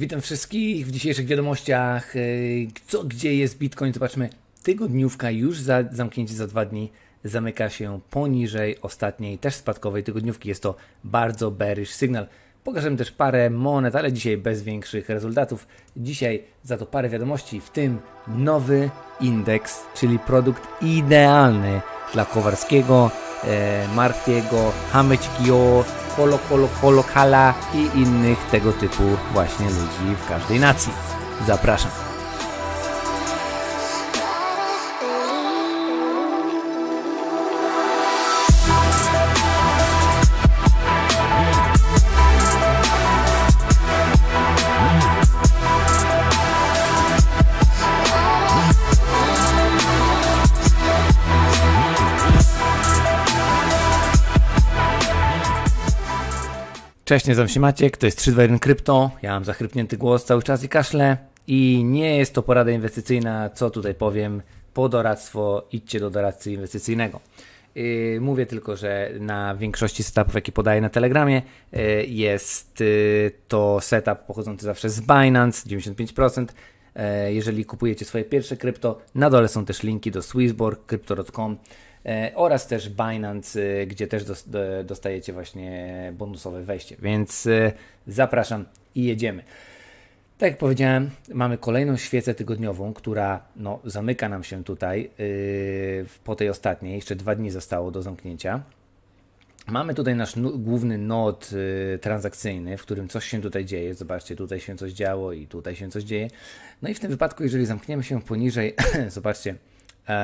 Witam wszystkich w dzisiejszych wiadomościach. E, co, gdzie jest Bitcoin? Zobaczmy. Tygodniówka już za zamknięcie za dwa dni zamyka się poniżej ostatniej, też spadkowej tygodniówki. Jest to bardzo bearish sygnał. Pokażę też parę monet, ale dzisiaj bez większych rezultatów. Dzisiaj za to parę wiadomości, w tym nowy indeks, czyli produkt idealny dla Kowarskiego E, Martiego, Hameczkio, Kolo Kolo Kolo Kala i innych tego typu właśnie ludzi w każdej nacji. Zapraszam. Cześć, nie się Maciek, to jest 321 Krypto. Ja mam zachrypnięty głos cały czas i kaszle. I nie jest to porada inwestycyjna, co tutaj powiem, po doradztwo idźcie do doradcy inwestycyjnego. Yy, mówię tylko, że na większości setupów, jakie podaję na Telegramie, yy, jest yy, to setup pochodzący zawsze z Binance, 95%. Yy, jeżeli kupujecie swoje pierwsze krypto, na dole są też linki do swissborg.crypto.com. Crypto.com E, oraz też Binance, e, gdzie też dostajecie właśnie bonusowe wejście. Więc e, zapraszam i jedziemy. Tak jak powiedziałem, mamy kolejną świecę tygodniową, która no, zamyka nam się tutaj yy, po tej ostatniej. Jeszcze dwa dni zostało do zamknięcia. Mamy tutaj nasz główny nod yy, transakcyjny, w którym coś się tutaj dzieje. Zobaczcie, tutaj się coś działo i tutaj się coś dzieje. No i w tym wypadku, jeżeli zamkniemy się poniżej, zobaczcie, yy,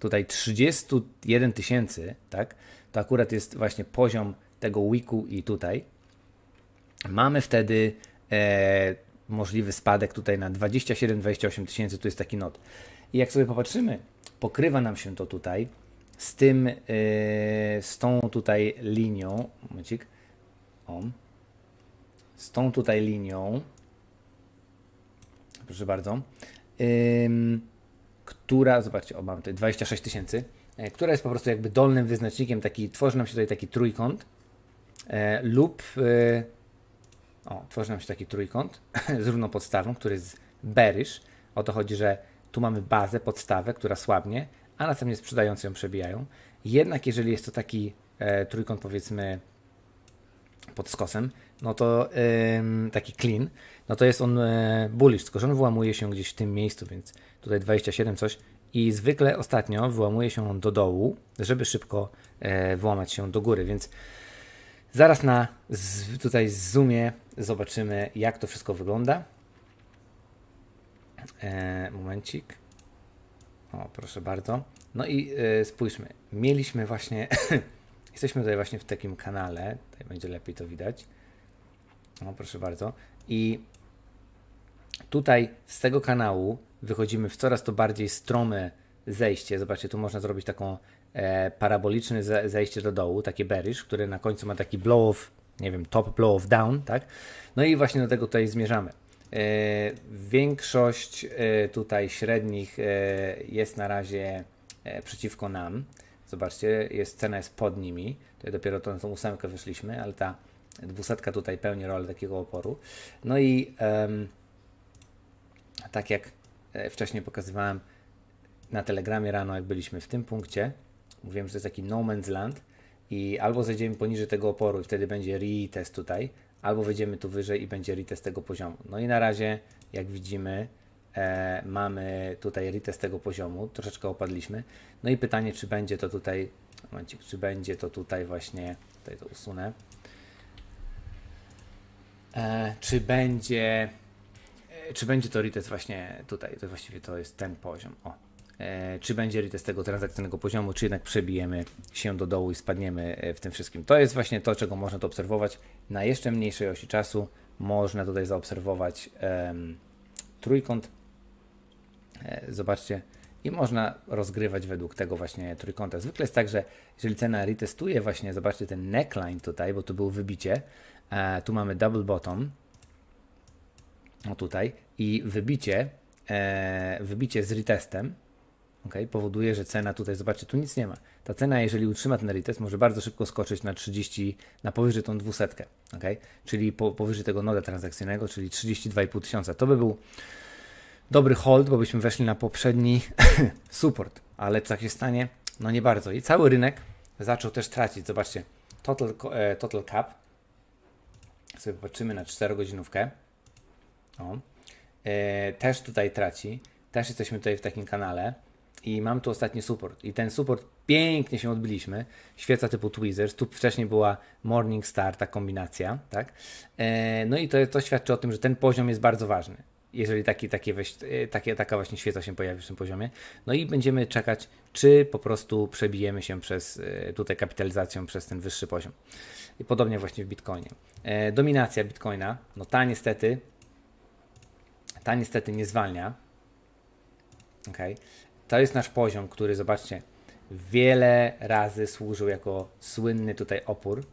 tutaj 31 tysięcy, tak? To akurat jest właśnie poziom tego wiku i tutaj. Mamy wtedy e, możliwy spadek tutaj na 27-28 tysięcy, tu jest taki not. I jak sobie popatrzymy, pokrywa nam się to tutaj z tym, e, z tą tutaj linią, momencik, o, z tą tutaj linią, proszę bardzo, która, zobaczcie, o mam tutaj 26 tysięcy, e, która jest po prostu jakby dolnym wyznacznikiem, taki, tworzy nam się tutaj taki trójkąt e, lub, e, o, tworzy nam się taki trójkąt z równą podstawą, który jest bearish. O to chodzi, że tu mamy bazę, podstawę, która słabnie, a następnie sprzedający ją przebijają. Jednak jeżeli jest to taki e, trójkąt powiedzmy pod skosem, no to taki clean, no to jest on e, bullish, tylko że on wyłamuje się gdzieś w tym miejscu, więc tutaj 27 coś i zwykle ostatnio wyłamuje się on do dołu, żeby szybko e, wyłamać się do góry, więc zaraz na z, tutaj zoomie zobaczymy jak to wszystko wygląda. E, momencik. O, proszę bardzo. No i e, spójrzmy. Mieliśmy właśnie jesteśmy tutaj właśnie w takim kanale, tutaj będzie lepiej to widać. O, proszę bardzo. I Tutaj z tego kanału wychodzimy w coraz to bardziej strome zejście. Zobaczcie, tu można zrobić taką e, paraboliczne zejście do dołu, takie bearish, które na końcu ma taki blow-off, nie wiem, top blow-off down, tak? No i właśnie do tego tutaj zmierzamy. E, większość e, tutaj średnich e, jest na razie e, przeciwko nam. Zobaczcie, jest, cena jest pod nimi. Tutaj dopiero tą, tą ósemkę wyszliśmy, ale ta dwusetka tutaj pełni rolę takiego oporu. No i tak jak e, wcześniej pokazywałem na telegramie rano, jak byliśmy w tym punkcie, mówiłem, że to jest taki no man's land i albo zejdziemy poniżej tego oporu i wtedy będzie retest tutaj, albo wejdziemy tu wyżej i będzie retest tego poziomu. No i na razie, jak widzimy, e, mamy tutaj retest tego poziomu, troszeczkę opadliśmy. No i pytanie, czy będzie to tutaj, momencik, czy będzie to tutaj właśnie, tutaj to usunę, e, czy będzie czy będzie to retest właśnie tutaj, to właściwie to jest ten poziom. O. E, czy będzie retest tego transakcyjnego poziomu, czy jednak przebijemy się do dołu i spadniemy e, w tym wszystkim. To jest właśnie to, czego można to obserwować. Na jeszcze mniejszej osi czasu można tutaj zaobserwować trójkąt. E, zobaczcie. I można rozgrywać według tego właśnie trójkąta. Zwykle jest tak, że jeżeli cena retestuje właśnie, zobaczcie ten neckline tutaj, bo tu było wybicie, e, tu mamy double bottom, no tutaj, i wybicie, e, wybicie z retestem okay, powoduje, że cena tutaj, zobaczcie, tu nic nie ma. Ta cena, jeżeli utrzyma ten retest, może bardzo szybko skoczyć na 30, na powyżej tą 200, okay, czyli po, powyżej tego noda transakcyjnego, czyli 32,5 tysiąca. To by był dobry hold, bo byśmy weszli na poprzedni support, ale co się stanie? No nie bardzo. I cały rynek zaczął też tracić. Zobaczcie, total, e, total cap, sobie popatrzymy na 4 godzinówkę, o. E, też tutaj traci. Też jesteśmy tutaj w takim kanale. I mam tu ostatni support. I ten support pięknie się odbiliśmy. Świeca typu Tweezers. Tu wcześniej była Morning Star, ta kombinacja, tak? E, no i to, to świadczy o tym, że ten poziom jest bardzo ważny jeżeli taki, takie e, taka właśnie świeca się pojawi w tym poziomie. No i będziemy czekać, czy po prostu przebijemy się przez e, tutaj kapitalizacją przez ten wyższy poziom. I podobnie właśnie w Bitcoinie. E, dominacja Bitcoina, no ta niestety ta niestety nie zwalnia. Ok, To jest nasz poziom, który zobaczcie, wiele razy służył jako słynny tutaj opór.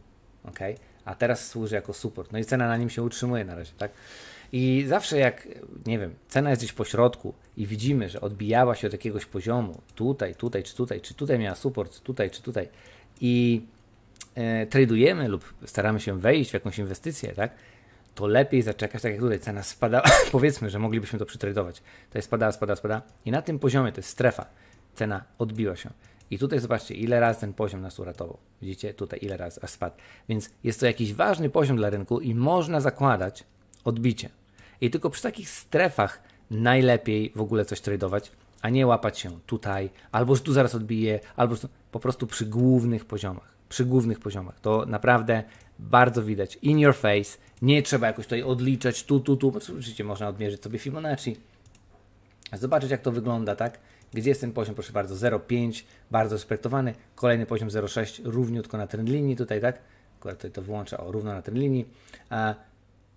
ok, A teraz służy jako support. No i cena na nim się utrzymuje na razie, tak? I zawsze jak, nie wiem, cena jest gdzieś po środku i widzimy, że odbijała się od jakiegoś poziomu, tutaj, tutaj, czy tutaj, czy tutaj miała support, tutaj, czy tutaj i e, tradujemy lub staramy się wejść w jakąś inwestycję, tak? to lepiej zaczekać, tak jak tutaj cena spada. powiedzmy, że moglibyśmy to To Tutaj spada, spada, spada i na tym poziomie, to jest strefa, cena odbiła się. I tutaj zobaczcie, ile razy ten poziom nas uratował. Widzicie, tutaj ile razy aż spadł. Więc jest to jakiś ważny poziom dla rynku i można zakładać odbicie. I tylko przy takich strefach najlepiej w ogóle coś tradować, a nie łapać się tutaj, albo że tu zaraz odbije, albo po prostu przy głównych poziomach. Przy głównych poziomach. To naprawdę bardzo widać, in your face, nie trzeba jakoś tutaj odliczać tu, tu, tu, oczywiście można odmierzyć sobie Fibonacci, zobaczyć jak to wygląda, tak? Gdzie jest ten poziom, proszę bardzo, 0,5, bardzo respektowany, kolejny poziom 0,6, równiutko na linii tutaj, tak? Akurat tutaj to wyłącza, o, równo na linii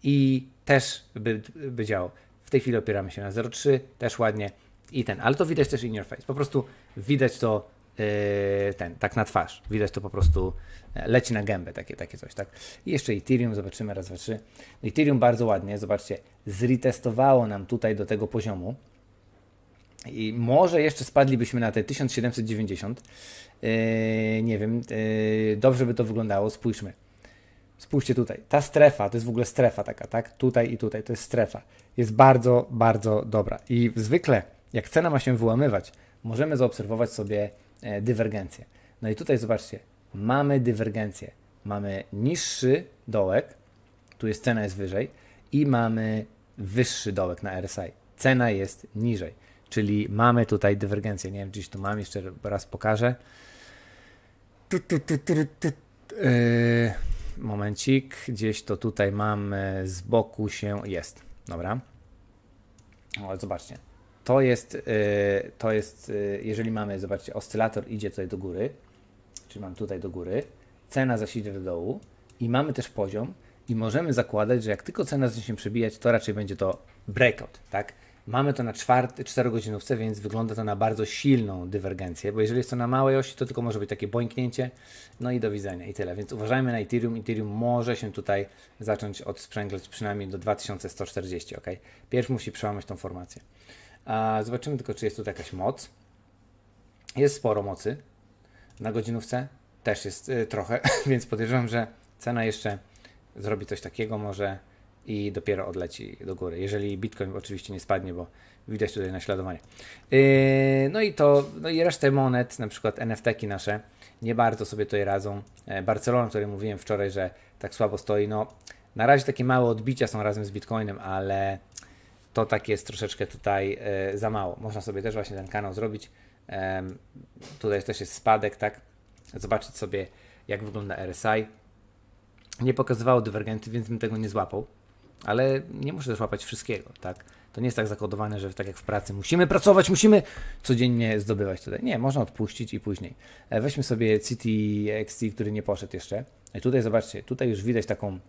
i też by, by działał. W tej chwili opieramy się na 0,3, też ładnie i ten, ale to widać też in your face, po prostu widać to Yy, ten, tak na twarz. Widać to po prostu e, leci na gębę, takie, takie coś, tak? I jeszcze Ethereum, zobaczymy, raz, dwa, trzy. Ethereum bardzo ładnie, zobaczcie, zretestowało nam tutaj do tego poziomu i może jeszcze spadlibyśmy na te 1790. Yy, nie wiem, yy, dobrze by to wyglądało, spójrzmy. Spójrzcie tutaj, ta strefa, to jest w ogóle strefa taka, tak? Tutaj i tutaj, to jest strefa. Jest bardzo, bardzo dobra. I zwykle, jak cena ma się wyłamywać, możemy zaobserwować sobie E, dywergencję. No i tutaj zobaczcie, mamy dywergencję. Mamy niższy dołek, tu jest cena jest wyżej i mamy wyższy dołek na RSI. Cena jest niżej, czyli mamy tutaj dywergencję. Nie wiem, gdzieś tu mam, jeszcze raz pokażę. Tu, tu, tu, yy, momencik, gdzieś to tutaj mam, e, z boku się jest. Dobra. O, zobaczcie. To jest, y, to jest y, jeżeli mamy, zobaczcie, oscylator idzie tutaj do góry, czyli mam tutaj do góry, cena zaś idzie do dołu i mamy też poziom i możemy zakładać, że jak tylko cena zacznie się przebijać, to raczej będzie to breakout, tak? Mamy to na 4-godzinówce, więc wygląda to na bardzo silną dywergencję, bo jeżeli jest to na małej osi, to tylko może być takie bojknięcie, no i do widzenia i tyle. Więc uważajmy na Ethereum. Ethereum może się tutaj zacząć odsprzęglać przynajmniej do 2140, ok? Pierwszy musi przełamać tą formację. Zobaczymy tylko, czy jest tutaj jakaś moc. Jest sporo mocy. Na godzinówce też jest y, trochę, więc podejrzewam, że cena jeszcze zrobi coś takiego może i dopiero odleci do góry. Jeżeli Bitcoin oczywiście nie spadnie, bo widać tutaj naśladowanie. Y, no i to, no i resztę monet, na przykład NFT-ki nasze, nie bardzo sobie tutaj radzą. E, Barcelona, o której mówiłem wczoraj, że tak słabo stoi, no na razie takie małe odbicia są razem z Bitcoinem, ale to tak jest troszeczkę tutaj e, za mało. Można sobie też właśnie ten kanał zrobić. tutaj też jest spadek, tak? Zobaczyć sobie, jak wygląda RSI. Nie pokazywało dywergenty, więc bym tego nie złapał. Ale nie muszę też łapać wszystkiego, tak? To nie jest tak zakodowane, że tak jak w pracy musimy pracować, musimy codziennie zdobywać tutaj. Nie, można odpuścić i później. E, weźmy sobie CTXT, który nie poszedł jeszcze. I e, tutaj zobaczcie, tutaj już widać taką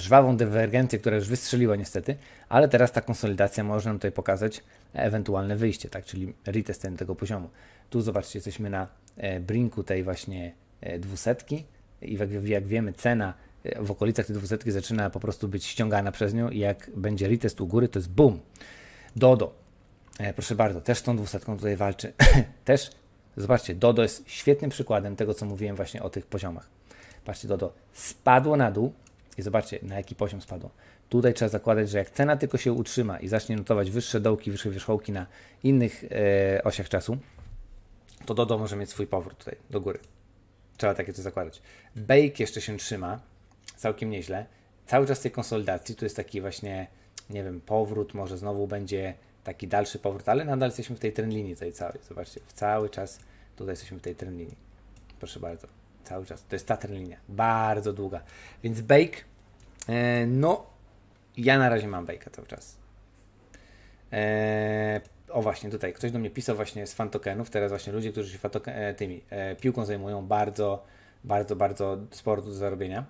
żwawą dywergencję, która już wystrzeliła niestety, ale teraz ta konsolidacja może nam tutaj pokazać ewentualne wyjście, tak, czyli retest tego poziomu. Tu zobaczcie, jesteśmy na e, brinku tej właśnie e, dwusetki i jak, jak wiemy cena e, w okolicach tej dwusetki zaczyna po prostu być ściągana przez nią i jak będzie retest u góry, to jest boom. Dodo, proszę bardzo, też z tą dwusetką tutaj walczy. też, zobaczcie, Dodo jest świetnym przykładem tego, co mówiłem właśnie o tych poziomach. Patrzcie, Dodo spadło na dół, i zobaczcie, na jaki poziom spadło. Tutaj trzeba zakładać, że jak cena tylko się utrzyma i zacznie notować wyższe dołki, wyższe wierzchołki na innych e, osiach czasu, to Dodo może mieć swój powrót tutaj do góry. Trzeba takie coś zakładać. Bake jeszcze się trzyma całkiem nieźle. Cały czas tej konsolidacji tu jest taki właśnie, nie wiem, powrót, może znowu będzie taki dalszy powrót, ale nadal jesteśmy w tej trendlinii tej całej. Zobaczcie, cały czas tutaj jesteśmy w tej trendlinii. Proszę bardzo cały czas. To jest ta linia. Bardzo długa. Więc Bake, e, no, ja na razie mam Bake'a cały czas. E, o właśnie, tutaj ktoś do mnie pisał właśnie z fantokenów. Teraz właśnie ludzie, którzy się fantoken, e, tymi e, piłką zajmują, bardzo, bardzo, bardzo sportu do zarobienia.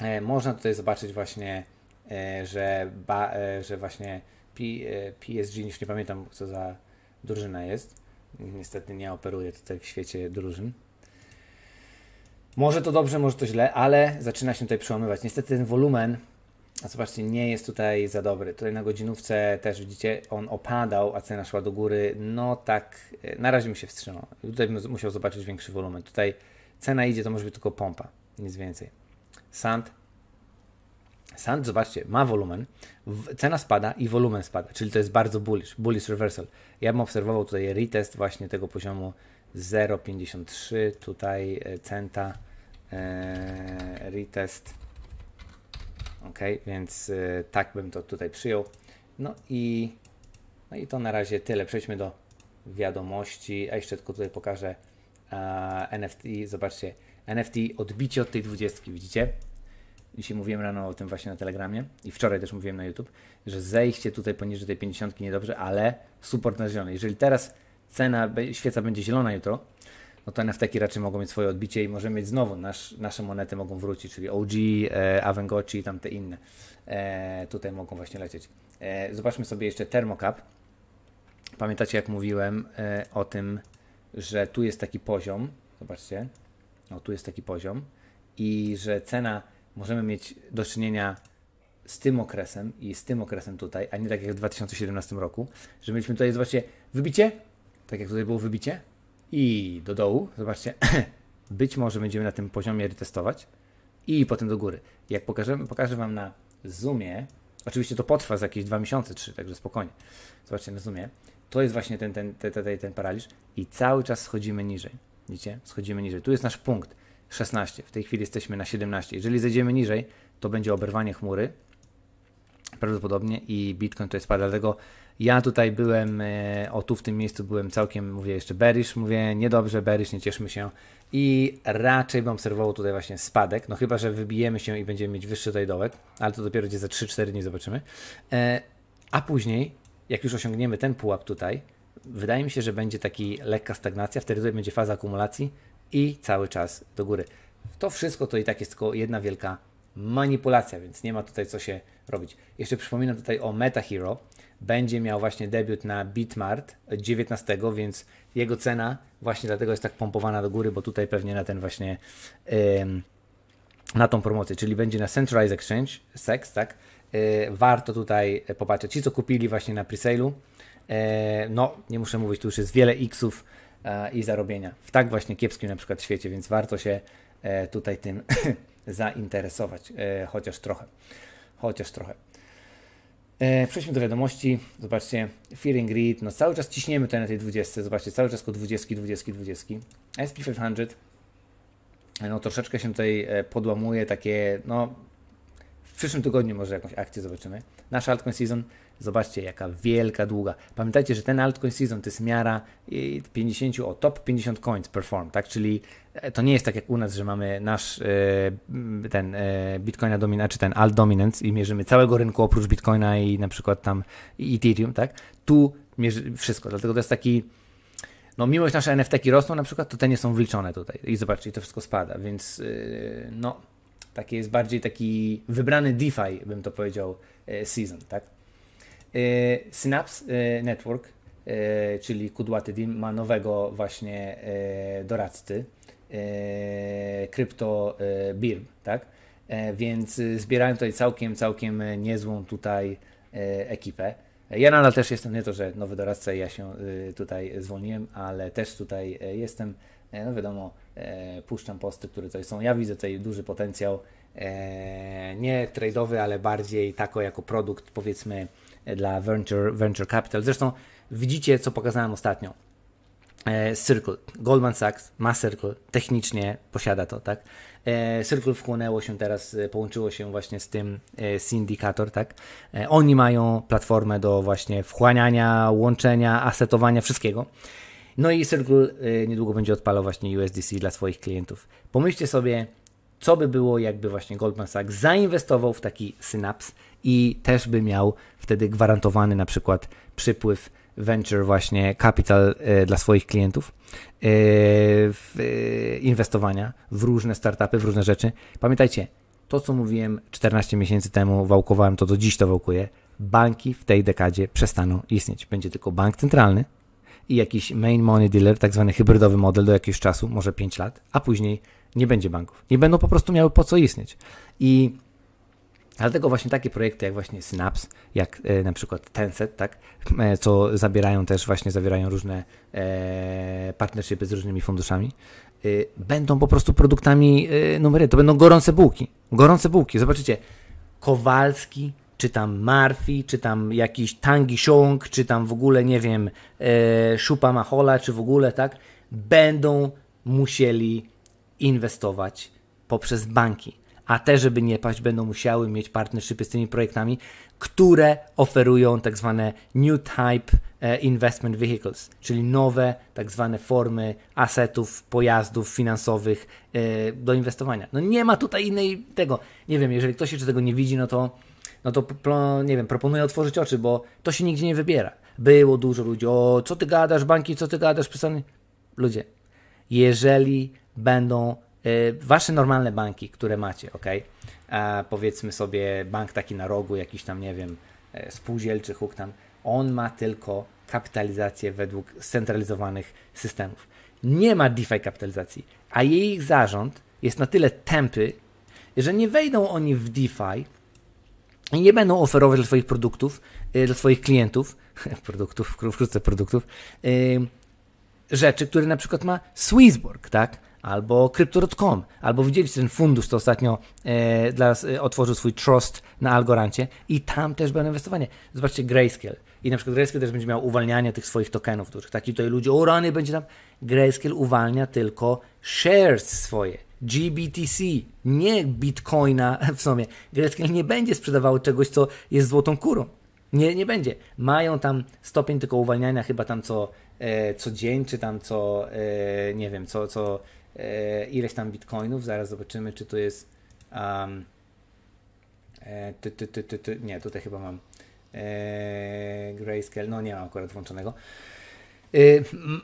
E, można tutaj zobaczyć właśnie, e, że, ba, że właśnie P, PSG, już nie pamiętam co za drużyna jest. Niestety nie operuję tutaj w świecie drużyn. Może to dobrze, może to źle, ale zaczyna się tutaj przełamywać. Niestety ten wolumen, a zobaczcie, nie jest tutaj za dobry. Tutaj na godzinówce też widzicie, on opadał, a cena szła do góry. No tak, e, na razie mi się wstrzymał. Tutaj bym musiał zobaczyć większy wolumen. Tutaj cena idzie, to może być tylko pompa, nic więcej. Sand. Sand, zobaczcie, ma wolumen, cena spada i wolumen spada, czyli to jest bardzo bullish, bullish reversal. Ja bym obserwował tutaj retest właśnie tego poziomu 0,53 tutaj e, centa e, retest ok, więc e, tak bym to tutaj przyjął no i no i to na razie tyle, przejdźmy do wiadomości, a jeszcze tylko tutaj pokażę e, NFT, zobaczcie NFT odbicie od tej 20, widzicie? Dzisiaj mówiłem rano o tym właśnie na Telegramie i wczoraj też mówiłem na YouTube, że zejście tutaj poniżej tej 50 niedobrze, ale support na zielono. Jeżeli teraz cena, świeca będzie zielona jutro, no to nft raczej mogą mieć swoje odbicie i możemy mieć znowu, nasz, nasze monety mogą wrócić, czyli OG, e, Avengoci i tamte inne. E, tutaj mogą właśnie lecieć. E, zobaczmy sobie jeszcze Thermocap. Pamiętacie jak mówiłem e, o tym, że tu jest taki poziom, zobaczcie, no tu jest taki poziom i że cena, możemy mieć do czynienia z tym okresem i z tym okresem tutaj, a nie tak jak w 2017 roku, że mieliśmy tutaj, zobaczcie, wybicie, tak jak tutaj było wybicie. I do dołu, zobaczcie, być może będziemy na tym poziomie retestować. I potem do góry. Jak pokażę, pokażę Wam na Zoomie, oczywiście to potrwa za jakieś dwa miesiące, trzy, także spokojnie. Zobaczcie na Zoomie. To jest właśnie ten, ten, ten, ten, ten paraliż i cały czas schodzimy niżej. Widzicie? Schodzimy niżej. Tu jest nasz punkt. 16. W tej chwili jesteśmy na 17. Jeżeli zejdziemy niżej, to będzie oberwanie chmury prawdopodobnie i Bitcoin tutaj spada, dlatego ja tutaj byłem, e, o tu w tym miejscu byłem całkiem, mówię jeszcze bearish, mówię niedobrze bearish, nie cieszmy się i raczej bym obserwował tutaj właśnie spadek, no chyba, że wybijemy się i będziemy mieć wyższy tutaj dołek, ale to dopiero gdzie za 3-4 dni zobaczymy, e, a później jak już osiągniemy ten pułap tutaj, wydaje mi się, że będzie taki lekka stagnacja, wtedy tutaj będzie faza akumulacji i cały czas do góry. To wszystko to i tak jest tylko jedna wielka manipulacja, więc nie ma tutaj co się robić. Jeszcze przypominam tutaj o Meta Hero. Będzie miał właśnie debiut na Bitmart 19, więc jego cena właśnie dlatego jest tak pompowana do góry, bo tutaj pewnie na ten właśnie na tą promocję, czyli będzie na Centralized Exchange, SEX, tak? E, warto tutaj popatrzeć. Ci, co kupili właśnie na presale'u, e, no nie muszę mówić, tu już jest wiele xów e, i zarobienia w tak właśnie kiepskim na przykład świecie, więc warto się tutaj tym zainteresować, chociaż trochę chociaż trochę. E, przejdźmy do wiadomości. Zobaczcie, Fearing Grid. No cały czas ciśniemy tutaj na tej 20. Zobaczcie, cały czas ko 20, 20, 20. SP500 no troszeczkę się tutaj e, podłamuje, takie no w przyszłym tygodniu może jakąś akcję zobaczymy. Nasz altcoin season, zobaczcie jaka wielka długa. Pamiętajcie, że ten altcoin season to jest miara 50 o top 50 coins perform, tak? Czyli to nie jest tak jak u nas, że mamy nasz e, ten e, Bitcoina dominant, czy ten alt dominance i mierzymy całego rynku oprócz Bitcoina i na przykład tam Ethereum, tak? Tu mierzy wszystko, dlatego to jest taki no mimo, że nasze NFT-ki rosną na przykład, to te nie są wliczone tutaj i zobacz, i to wszystko spada, więc e, no, takie jest bardziej taki wybrany DeFi, bym to powiedział, season, tak? Synapse Network, czyli kudłaty Dim, ma nowego właśnie doradcy, E, krypto e, bir, tak? E, więc zbierałem tutaj całkiem, całkiem niezłą tutaj ekipę. Ja nadal też jestem, nie to, że nowy doradca, ja się tutaj zwolniłem, ale też tutaj jestem. No wiadomo, puszczam posty, które tutaj są. Ja widzę tutaj duży potencjał, nie trade'owy, ale bardziej tako jako produkt, powiedzmy, dla venture, venture capital. Zresztą widzicie, co pokazałem ostatnio E, Circle, Goldman Sachs ma Circle, technicznie posiada to, tak? E, Circle wchłonęło się teraz, e, połączyło się właśnie z tym Syndicator, tak? Oni mają platformę do właśnie wchłaniania, łączenia, asetowania, wszystkiego. No i Circle niedługo będzie odpalał właśnie USDC dla swoich klientów. Pomyślcie sobie, co by było, jakby właśnie Goldman Sachs zainwestował w taki synaps i też by miał wtedy gwarantowany na przykład przypływ venture właśnie capital e, dla swoich klientów e, w e, inwestowania w różne startupy, w różne rzeczy. Pamiętajcie, to co mówiłem 14 miesięcy temu, wałkowałem to, do dziś to wałkuję. Banki w tej dekadzie przestaną istnieć. Będzie tylko bank centralny i jakiś main money dealer, tak zwany hybrydowy model do jakiegoś czasu, może 5 lat, a później nie będzie banków. Nie będą po prostu miały po co istnieć. I Dlatego właśnie takie projekty jak właśnie Synapse, jak e, na przykład Tencent, tak, e, co zabierają też właśnie, zawierają różne e, partnershipy z różnymi funduszami, e, będą po prostu produktami numery. To będą gorące bułki. Gorące bułki. Zobaczycie, Kowalski, czy tam Marfi, czy tam jakiś Tangi czy tam w ogóle, nie wiem, Szupa Mahola, czy w ogóle, tak, będą musieli inwestować poprzez banki a te, żeby nie paść, będą musiały mieć partnershipy z tymi projektami, które oferują tak zwane new type e, investment vehicles, czyli nowe tak zwane formy asetów, pojazdów finansowych e, do inwestowania. No nie ma tutaj innej tego. Nie wiem, jeżeli ktoś jeszcze tego nie widzi, no to no to nie wiem, proponuję otworzyć oczy, bo to się nigdzie nie wybiera. Było dużo ludzi, o co ty gadasz, banki, co ty gadasz, przesłanie. Ludzie, jeżeli będą E, wasze normalne banki, które macie, ok? A powiedzmy sobie bank taki na rogu, jakiś tam, nie wiem, e, spółdzielczy huktan, on ma tylko kapitalizację według scentralizowanych systemów. Nie ma DeFi kapitalizacji, a jej zarząd jest na tyle tępy, że nie wejdą oni w DeFi i nie będą oferować dla swoich produktów, e, dla swoich klientów, produktów, wkrótce produktów, rzeczy, które na przykład ma Swissborg, tak? albo Crypto.com, albo widzieliście ten fundusz, co ostatnio e, dla, e, otworzył swój trust na Algorancie i tam też będą inwestowanie. Zobaczcie Grayscale i na przykład Grayscale też będzie miał uwalnianie tych swoich tokenów których Taki tutaj ludzie, o rany, będzie tam. Grayscale uwalnia tylko shares swoje. GBTC, nie Bitcoina w sumie. Grayscale nie będzie sprzedawał czegoś, co jest złotą kurą. Nie, nie będzie. Mają tam stopień tylko uwalniania chyba tam co, e, co dzień, czy tam co, e, nie wiem, co, co E, ileś tam bitcoinów, zaraz zobaczymy, czy to jest. Um, ty, ty, ty, ty, ty, nie, tutaj chyba mam e, grayscale, no nie mam akurat włączonego. E,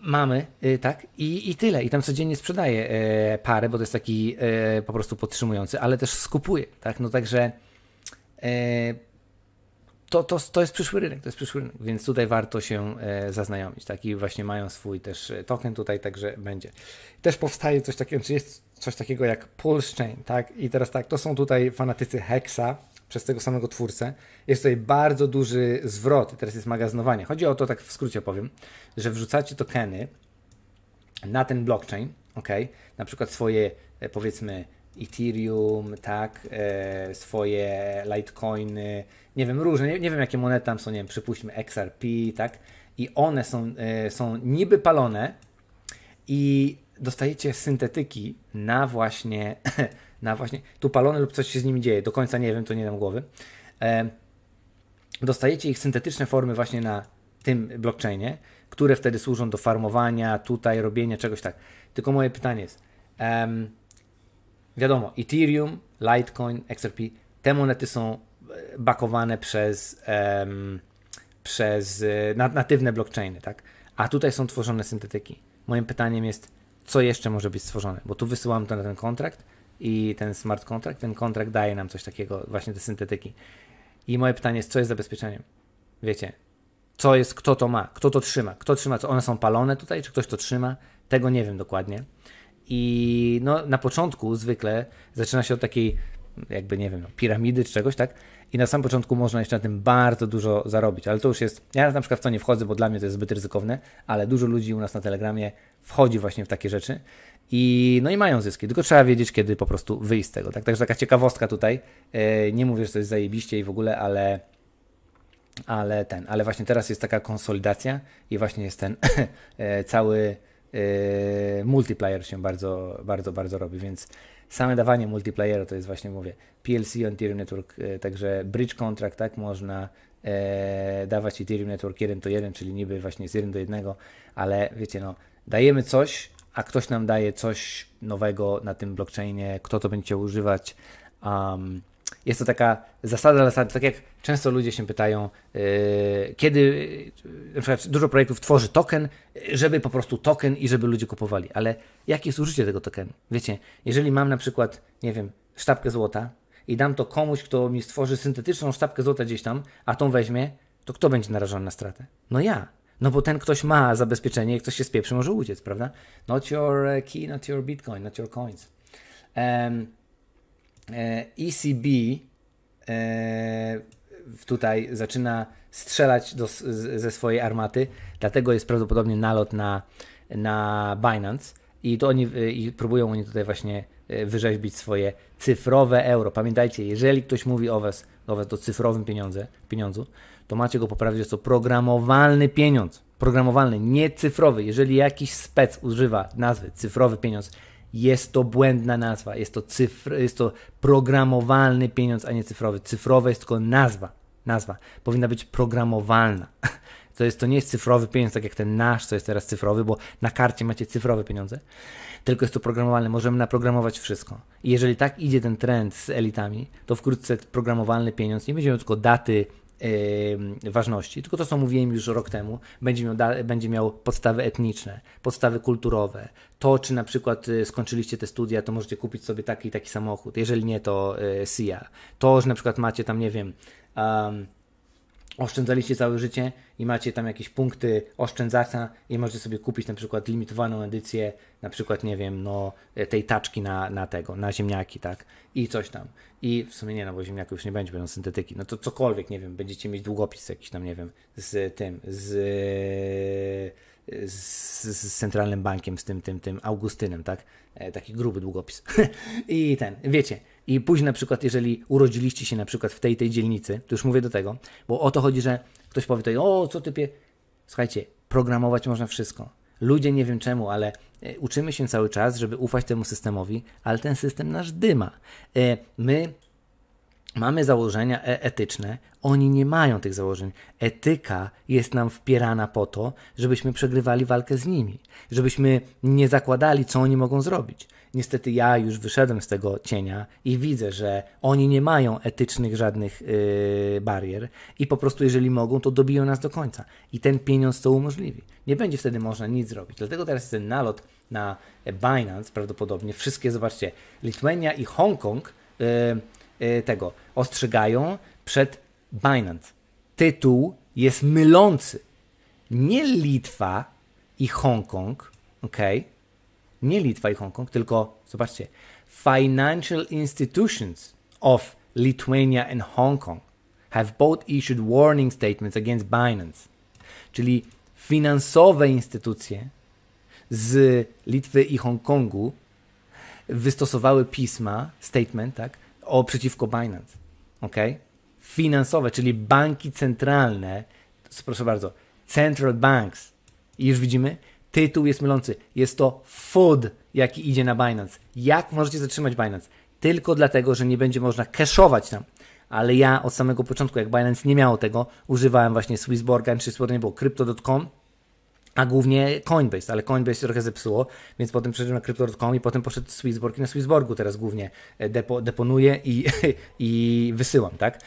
mamy, tak, I, i tyle. I tam codziennie sprzedaję y, parę, bo to jest taki po prostu podtrzymujący, ale też skupuję, tak, no także to, to, to jest przyszły rynek, to jest przyszły rynek, więc tutaj warto się e, zaznajomić, tak? I właśnie mają swój też e, token tutaj, także będzie. Też powstaje coś takiego, czy jest coś takiego jak Pulse Chain, tak? I teraz tak, to są tutaj fanatycy Hexa, przez tego samego twórcę. Jest tutaj bardzo duży zwrot, teraz jest magazynowanie. Chodzi o to, tak w skrócie powiem, że wrzucacie tokeny na ten blockchain, ok? Na przykład swoje, e, powiedzmy, Ethereum, tak, e, swoje Litecoiny, nie wiem, różne, nie, nie, wiem jakie monety tam są, nie wiem, przypuśćmy XRP, tak, i one są, e, są niby palone i dostajecie syntetyki na właśnie, na właśnie, tu palone lub coś się z nimi dzieje, do końca nie wiem, to nie dam głowy, e, dostajecie ich syntetyczne formy właśnie na tym blockchainie, które wtedy służą do farmowania, tutaj robienia czegoś tak. Tylko moje pytanie jest, em, wiadomo, Ethereum, Litecoin, XRP, te monety są e, bakowane przez, um, przez e, natywne blockchainy, tak? A tutaj są tworzone syntetyki. Moim pytaniem jest, co jeszcze może być stworzone? Bo tu wysyłam to na ten kontrakt i ten smart kontrakt, ten kontrakt daje nam coś takiego, właśnie te syntetyki. I moje pytanie jest, co jest zabezpieczeniem? Wiecie, co jest, kto to ma, kto to trzyma, kto trzyma, co one są palone tutaj, czy ktoś to trzyma, tego nie wiem dokładnie. I no, na początku zwykle zaczyna się od takiej, jakby nie wiem, no, piramidy czy czegoś, tak? I na samym początku można jeszcze na tym bardzo dużo zarobić, ale to już jest. Ja na przykład w to nie wchodzę, bo dla mnie to jest zbyt ryzykowne, ale dużo ludzi u nas na Telegramie wchodzi właśnie w takie rzeczy i no i mają zyski, tylko trzeba wiedzieć, kiedy po prostu wyjść z tego. Tak? Także taka ciekawostka tutaj. E, nie mówię, że to jest zajebiście i w ogóle, ale. Ale ten, ale właśnie teraz jest taka konsolidacja i właśnie jest ten e, cały Yy, multiplayer się bardzo, bardzo, bardzo robi, więc same dawanie multiplayera to jest właśnie, mówię, PLC on Ethereum Network, yy, także bridge contract, tak, można e, dawać Ethereum Network 1 do 1, czyli niby właśnie z 1 do 1, ale wiecie, no, dajemy coś, a ktoś nam daje coś nowego na tym blockchainie, kto to będzie używać, um, jest to taka zasada, zasada tak jak często ludzie się pytają, e, kiedy na przykład dużo projektów tworzy token, żeby po prostu token i żeby ludzie kupowali, ale jakie jest użycie tego tokenu? Wiecie, jeżeli mam na przykład, nie wiem, sztabkę złota i dam to komuś, kto mi stworzy syntetyczną sztabkę złota gdzieś tam, a tą weźmie, to kto będzie narażony na stratę? No ja. No bo ten ktoś ma zabezpieczenie i ktoś się spieprzy, może uciec, prawda? Not your e, key, not your bitcoin, not your coins. Um, ECB e e, tutaj zaczyna strzelać do, ze swojej armaty, dlatego jest prawdopodobnie nalot na, na Binance i to oni i próbują oni tutaj właśnie e, wyrzeźbić swoje cyfrowe euro. Pamiętajcie, jeżeli ktoś mówi o was, o was to cyfrowym pieniądze, pieniądzu, to macie go poprawić, że to programowalny pieniądz. Programowalny, nie cyfrowy. Jeżeli jakiś spec używa nazwy cyfrowy pieniądz, jest to błędna nazwa, jest to, cyfr, jest to programowalny pieniądz, a nie cyfrowy. Cyfrowe jest tylko nazwa. Nazwa powinna być programowalna. To, jest, to nie jest cyfrowy pieniądz, tak jak ten nasz, co jest teraz cyfrowy, bo na karcie macie cyfrowe pieniądze, tylko jest to programowalne. Możemy naprogramować wszystko. I jeżeli tak idzie ten trend z elitami, to wkrótce programowalny pieniądz nie będzie miał tylko daty, ważności. Tylko to, co mówiłem już rok temu, będzie miał, będzie miał podstawy etniczne, podstawy kulturowe. To, czy na przykład y, skończyliście te studia, to możecie kupić sobie taki i taki samochód. Jeżeli nie, to y, SIA. To, że na przykład macie tam, nie wiem, um, oszczędzaliście całe życie i macie tam jakieś punkty oszczędzaca i możecie sobie kupić na przykład limitowaną edycję, na przykład, nie wiem, no, e, tej taczki na, na tego, na ziemniaki, tak? I coś tam. I w sumie nie, no bo ziemniaków już nie będzie, będą syntetyki. No to cokolwiek, nie wiem, będziecie mieć długopis jakiś tam, nie wiem, z tym, z... Z, z, centralnym bankiem, z tym, tym, tym Augustynem, tak? E, taki gruby długopis. I ten, wiecie, i później na przykład, jeżeli urodziliście się na przykład w tej tej dzielnicy, to już mówię do tego, bo o to chodzi, że ktoś powie tutaj, o co typie, słuchajcie, programować można wszystko. Ludzie nie wiem czemu, ale e, uczymy się cały czas, żeby ufać temu systemowi, ale ten system nasz dyma. E, my mamy założenia e- etyczne, oni nie mają tych założeń. Etyka jest nam wpierana po to, żebyśmy przegrywali walkę z nimi, żebyśmy nie zakładali, co oni mogą zrobić. Niestety ja już wyszedłem z tego cienia i widzę, że oni nie mają etycznych żadnych yy, barier i po prostu jeżeli mogą, to dobiją nas do końca. I ten pieniądz to umożliwi. Nie będzie wtedy można nic zrobić. Dlatego teraz jest ten nalot na Binance prawdopodobnie. Wszystkie, zobaczcie, Litwenia i Hongkong y, Y, tego, ostrzegają przed Binance. Tytuł jest mylący. Nie Litwa i Hongkong, ok? Nie Litwa i Hongkong, tylko zobaczcie. Financial institutions of Lithuania and Hong Kong have both issued warning statements against Binance. Czyli finansowe instytucje z Litwy i Hongkongu wystosowały pisma, statement, tak, o przeciwko Binance. ok? Finansowe, czyli banki centralne, proszę bardzo, central banks. I już widzimy, tytuł jest mylący. Jest to FUD, jaki idzie na Binance. Jak możecie zatrzymać Binance? Tylko dlatego, że nie będzie można cashować tam. Ale ja od samego początku, jak Binance nie miało tego, używałem właśnie Swissborgan czy bo Crypto.com a głównie Coinbase, ale Coinbase się trochę zepsuło, więc potem przeszedłem na Crypto.com i potem poszedł Swissborg i na Swissborgu teraz głównie e, depo, deponuję i, i wysyłam, tak?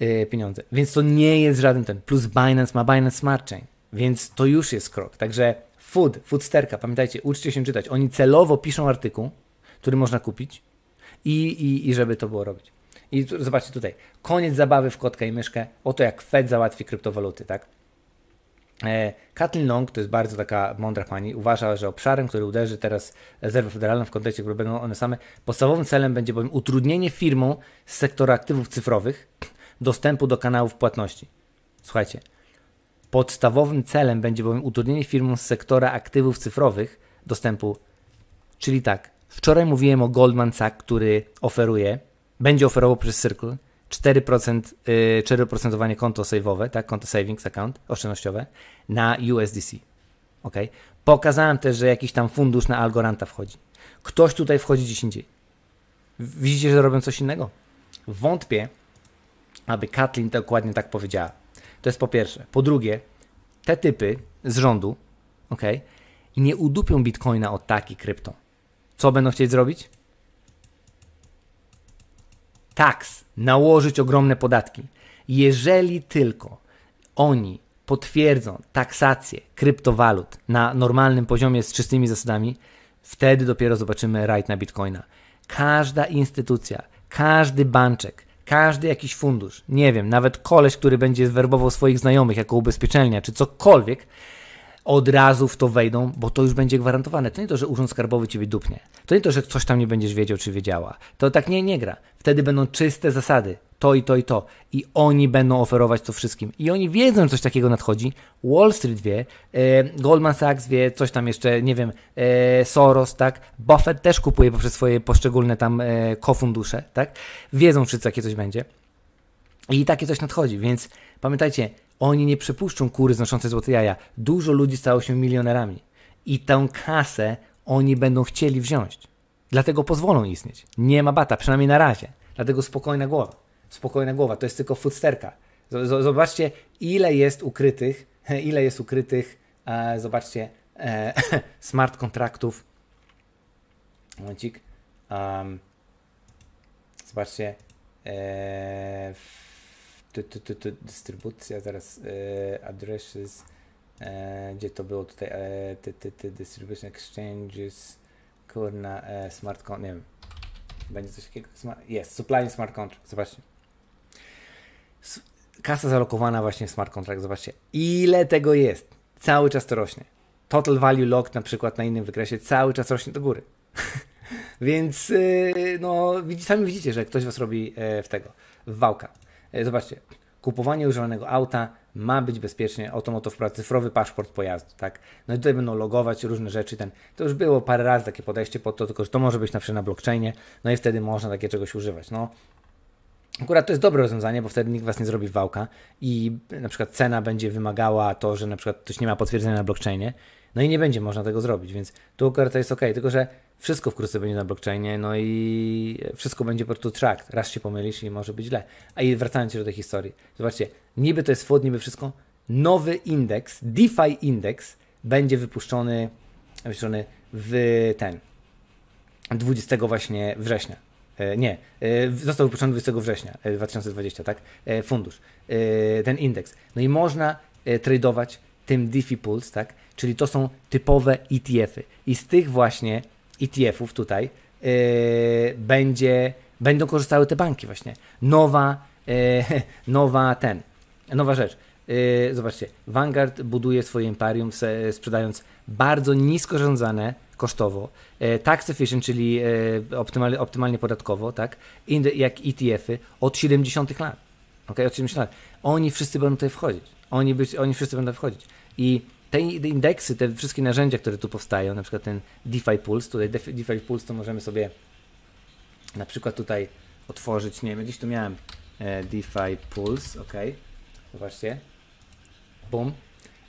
E, pieniądze. Więc to nie jest żaden ten. Plus Binance ma Binance Smart Chain, więc to już jest krok. Także food, foodsterka, pamiętajcie, uczcie się czytać. Oni celowo piszą artykuł, który można kupić i, i, i żeby to było robić. I tu, zobaczcie tutaj, koniec zabawy w kotka i myszkę, oto jak Fed załatwi kryptowaluty, tak? E, Kathleen Long, to jest bardzo taka mądra pani, uważa, że obszarem, który uderzy teraz rezerwę federalną w kontekście, które będą one same, podstawowym celem będzie bowiem utrudnienie firmom z sektora aktywów cyfrowych dostępu do kanałów płatności. Słuchajcie, podstawowym celem będzie bowiem utrudnienie firmom z sektora aktywów cyfrowych dostępu, czyli tak, wczoraj mówiłem o Goldman Sachs, który oferuje, będzie oferował przez Circle 4%, 4% y, konto save'owe, tak, konto savings account, oszczędnościowe, na USDC. ok? Pokazałem też, że jakiś tam fundusz na Algoranta wchodzi. Ktoś tutaj wchodzi gdzieś indziej. Widzicie, że robią coś innego? Wątpię, aby Katlin dokładnie tak powiedziała. To jest po pierwsze. Po drugie, te typy z rządu ok, nie udupią bitcoina od taki krypto. Co będą chcieć zrobić? taks, nałożyć ogromne podatki. Jeżeli tylko oni potwierdzą taksację kryptowalut na normalnym poziomie z czystymi zasadami, wtedy dopiero zobaczymy rajd na bitcoina. Każda instytucja, każdy banczek, każdy jakiś fundusz, nie wiem, nawet koleś, który będzie werbował swoich znajomych jako ubezpieczelnia czy cokolwiek, od razu w to wejdą, bo to już będzie gwarantowane. To nie to, że urząd skarbowy ciebie dupnie. To nie to, że coś tam nie będziesz wiedział czy wiedziała. To tak nie, nie gra. Wtedy będą czyste zasady. To i to i to. I oni będą oferować to wszystkim. I oni wiedzą, że coś takiego nadchodzi. Wall Street wie, e, Goldman Sachs wie, coś tam jeszcze, nie wiem, e, Soros, tak? Buffett też kupuje poprzez swoje poszczególne tam e, kofundusze, tak? Wiedzą, czy jakie coś będzie. I takie coś nadchodzi, więc pamiętajcie, oni nie przepuszczą kury znoszące złote jaja. Dużo ludzi stało się milionerami. I tę kasę oni będą chcieli wziąć. Dlatego pozwolą istnieć. Nie ma bata, przynajmniej na razie. Dlatego spokojna głowa. Spokojna głowa, to jest tylko fusterka. Zobaczcie, ile jest ukrytych, ile jest ukrytych, e, zobaczcie, e, smart kontraktów. Momencik. Um, zobaczcie. E, tu, tu, tu, dystrybucja, zaraz e, addresses, e, gdzie to było tutaj, e, ty, ty, ty, distribution exchanges, kurna, e, smart contract, nie wiem, będzie coś takiego, jest, supply smart contract, zobaczcie. S kasa zalokowana właśnie w smart contract, zobaczcie, ile tego jest, cały czas to rośnie. Total value lock na przykład na innym wykresie cały czas rośnie do góry. Więc y, no, sami widzicie, że ktoś was robi e, w tego, w wałka. E, zobaczcie, kupowanie używanego auta ma być bezpiecznie, oto no to wprowadza cyfrowy paszport pojazdu, tak? No i tutaj będą logować różne rzeczy, ten, to już było parę razy takie podejście pod to, tylko że to może być na przykład na blockchainie, no i wtedy można takie czegoś używać, no. Akurat to jest dobre rozwiązanie, bo wtedy nikt was nie zrobi wałka i na przykład cena będzie wymagała to, że na przykład ktoś nie ma potwierdzenia na blockchainie, no i nie będzie można tego zrobić, więc tu akurat to jest ok, tylko że wszystko wkrótce będzie na blockchainie, no i wszystko będzie po prostu tracked. Raz się pomylisz i może być źle. A i wracając do tej historii. Zobaczcie, niby to jest FUD, niby wszystko. Nowy indeks, DeFi indeks, będzie wypuszczony, wypuszczony w ten 20 właśnie września. E, nie, e, został wypuszczony 20 września 2020, e, tak? Fundusz, ten indeks. No i można tradować tym DeFi Pulse, tak? Czyli to są typowe ETF-y. I z tych właśnie ETF-ów tutaj yy, będzie, będą korzystały te banki właśnie. Nowa, yy, nowa ten, nowa rzecz. Yy, zobaczcie, Vanguard buduje swoje imperium sprzedając bardzo nisko rządzane kosztowo, tax efficient, czyli optymalnie, optymalnie podatkowo, tak, jak ETF-y od 70 lat. ok, od 70 lat. Oni wszyscy będą tutaj wchodzić. Oni, być, oni wszyscy będą wchodzić. I te indeksy, te wszystkie narzędzia, które tu powstają, na przykład ten DeFi Pulse, tutaj DeFi Pulse to możemy sobie na przykład tutaj otworzyć, nie wiem, gdzieś tu miałem e, DeFi Pulse, ok, zobaczcie, bum,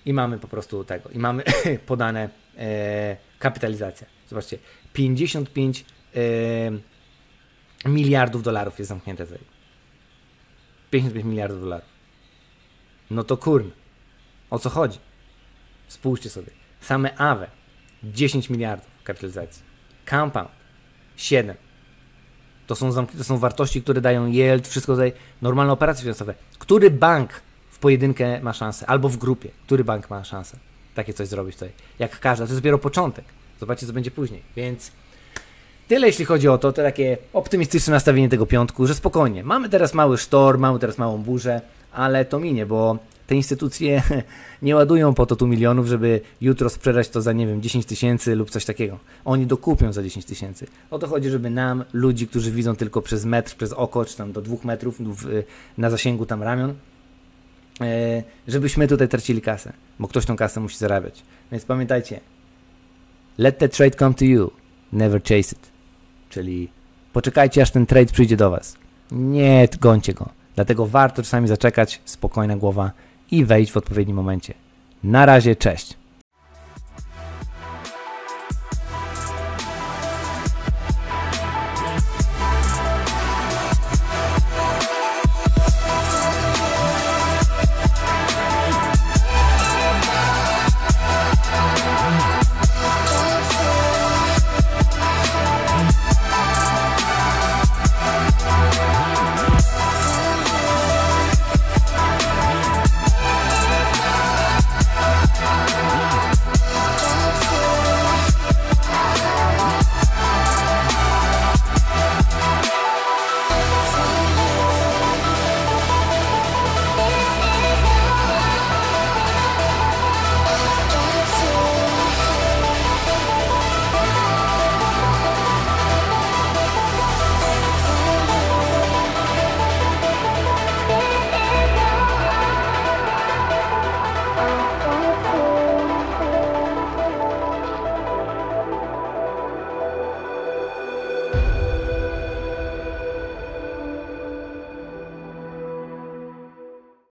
i mamy po prostu tego, i mamy podane e, kapitalizacja, zobaczcie, 55 e, miliardów dolarów jest zamknięte tutaj, 55 miliardów dolarów, no to kurn, o co chodzi? Spójrzcie sobie. Same AWE 10 miliardów kapitalizacji. Compound 7. To są, zamk- to są wartości, które dają yield, wszystko tutaj, normalne operacje finansowe. Który bank w pojedynkę ma szansę? Albo w grupie. Który bank ma szansę takie coś zrobić tutaj? Jak każda. To jest dopiero początek. Zobaczcie, co będzie później. Więc tyle, jeśli chodzi o to, to takie optymistyczne nastawienie tego piątku, że spokojnie. Mamy teraz mały sztorm, mamy teraz małą burzę, ale to minie, bo te instytucje nie ładują po to tu milionów, żeby jutro sprzedać to za, nie wiem, 10 tysięcy lub coś takiego. Oni dokupią za 10 tysięcy. O to chodzi, żeby nam, ludzi, którzy widzą tylko przez metr, przez oko, czy tam do dwóch metrów na zasięgu tam ramion, e, żebyśmy tutaj tracili kasę, bo ktoś tą kasę musi zarabiać. Więc pamiętajcie, let the trade come to you, never chase it. Czyli poczekajcie, aż ten trade przyjdzie do Was. Nie gońcie go. Dlatego warto czasami zaczekać, spokojna głowa, i wejść w odpowiednim momencie. Na razie, cześć!